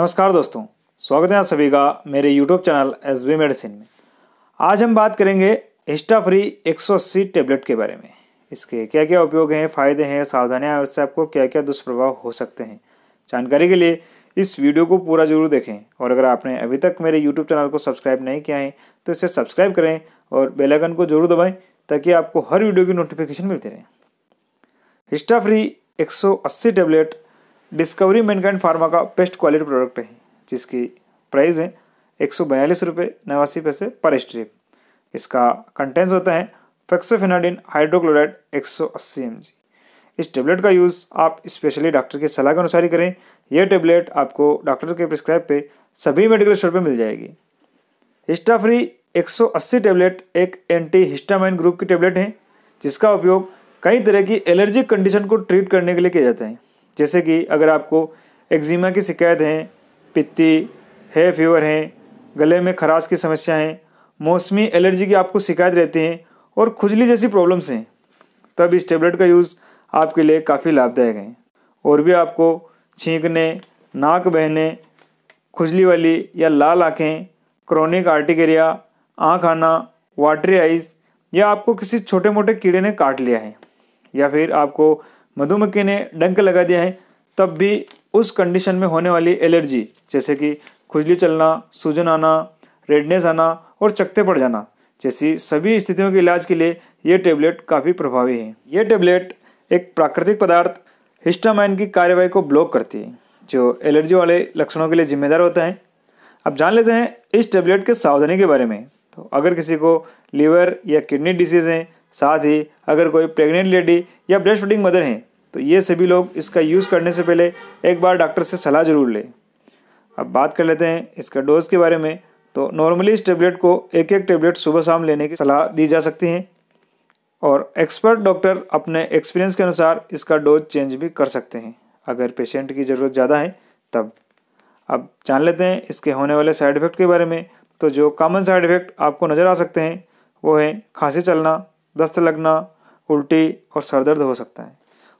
नमस्कार दोस्तों स्वागत है आप सभी का मेरे YouTube channel S B medicine में आज हम बात करेंगे हिस्टा फ्री एक सौ अस्सी टेबलेट के बारे में इसके क्या क्या उपयोग हैं फ़ायदे हैं सावधानियाँ और इससे आपको क्या क्या दुष्प्रभाव हो सकते हैं जानकारी के लिए इस वीडियो को पूरा जरूर देखें और अगर आपने अभी तक मेरे यूट्यूब चैनल को सब्सक्राइब नहीं किया है तो इसे सब्सक्राइब करें और बेलाइकन को जरूर दबाएँ ताकि आपको हर वीडियो की नोटिफिकेशन मिलती रहे हिस्टा फ्री एक टेबलेट डिस्कवरी मैनकाइंड फार्मा का बेस्ट क्वालिटी प्रोडक्ट है जिसकी प्राइस है एक सौ बयालीस रुपये नवासी पैसे पर स्ट्रिप इसका कंटेंस होता है फैक्सोफिनाडिन हाइड्रोक्लोराइड एक सौ अस्सी एम जी इस टेबलेट का यूज़ आप स्पेशली डॉक्टर की सलाह के अनुसार ही करें यह टेबलेट आपको डॉक्टर के प्रिस्क्राइब पे सभी मेडिकल स्टोर पर मिल जाएगी हिस्टाफ्री 180 टेबलेट एक एंटी हिस्टामाइन ग्रुप की टेबलेट है जिसका उपयोग कई तरह की एलर्जिक कंडीशन को ट्रीट करने के लिए किया जाता है जैसे कि अगर आपको एक्जिमा की शिकायत है पित्ती है फीवर हैं गले में खराश की समस्या है मौसमी एलर्जी की आपको शिकायत रहती है और खुजली जैसी प्रॉब्लम्स हैं तब इस टेबलेट का यूज़ आपके लिए काफ़ी लाभदायक है और भी आपको छींकने नाक बहने खुजली वाली या लाल आँखें क्रोनिक आर्टिकेरिया आँख आना वाटरी आइज या आपको किसी छोटे मोटे कीड़े ने काट लिया है या फिर आपको मधुमक्खी ने डंक लगा दिया है तब भी उस कंडीशन में होने वाली एलर्जी जैसे कि खुजली चलना सूजन आना रेडनेस आना और चकते पड़ जाना जैसी सभी स्थितियों के इलाज के लिए ये टेबलेट काफ़ी प्रभावी है ये टेबलेट एक प्राकृतिक पदार्थ हिस्टामाइन की कार्यवाही को ब्लॉक करती है जो एलर्जी वाले लक्षणों के लिए जिम्मेदार होता है अब जान लेते हैं इस टेबलेट के सावधानी के बारे में तो अगर किसी को लीवर या किडनी डिसीज़ हैं साथ ही अगर कोई प्रेग्नेंट लेडी या ब्रेस्ट फीडिंग मदर हैं तो ये सभी लोग इसका यूज़ करने से पहले एक बार डॉक्टर से सलाह ज़रूर लें अब बात कर लेते हैं इसका डोज़ के बारे में तो नॉर्मली इस टेबलेट को एक एक टेबलेट सुबह शाम लेने की सलाह दी जा सकती है और एक्सपर्ट डॉक्टर अपने एक्सपीरियंस के अनुसार इसका डोज चेंज भी कर सकते हैं अगर पेशेंट की ज़रूरत ज़्यादा है तब अब जान लेते हैं इसके होने वाले साइड इफ़ेक्ट के बारे में तो जो कॉमन साइड इफ़ेक्ट आपको नज़र आ सकते हैं वो हैं खांसी चलना दस्त लगना उल्टी और सर दर्द हो सकता है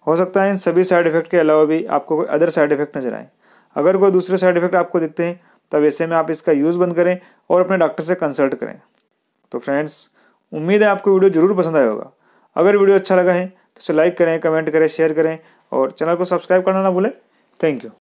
हो सकता है इन सभी साइड इफेक्ट के अलावा भी आपको कोई अदर साइड इफेक्ट नजर आए अगर कोई दूसरे साइड इफेक्ट आपको दिखते हैं तब ऐसे में आप इसका यूज़ बंद करें और अपने डॉक्टर से कंसल्ट करें तो फ्रेंड्स उम्मीद है आपको वीडियो ज़रूर पसंद आया होगा अगर वीडियो अच्छा लगा है तो उसे लाइक करें कमेंट करें शेयर करें और चैनल को सब्सक्राइब करना ना भूलें थैंक यू